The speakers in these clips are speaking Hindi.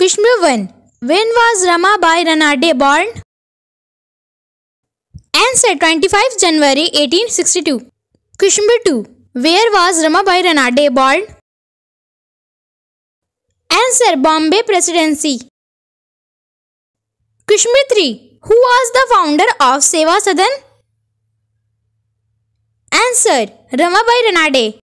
Question 1. When was Rama Bai Ranade born? Answer 25 January 1862. Question 2. Where was Rama Bai Ranade born? Answer Bombay Presidency. Question 3. Who was the founder of Seva Sadan? Answer Rama Bai Ranade.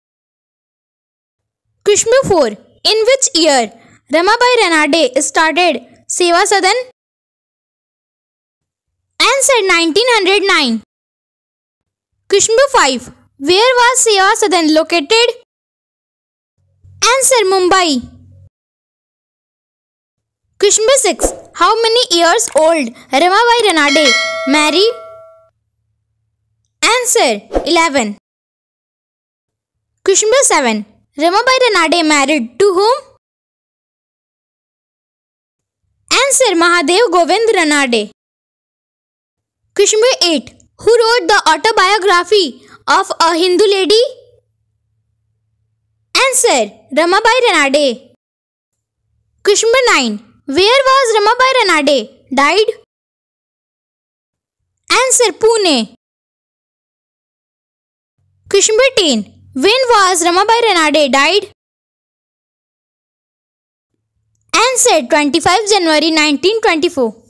Question 4. In which year Ramabai Ranade started Seva Sadan and said 1909. Question 5. Where was Seva Sadan located? Answer Mumbai. Question 6. How many years old Ramabai Ranade married? Answer 11. Question 7. Ramabai Ranade married to whom? Answer Mahadev Govind Ranade question eight who wrote the autobiography of a Hindu lady answer Ramabai Ranade question number nine where was Ramabai Ranade died answer Pune question number ten when was Ramabai Ranade died and said 25 January 1924.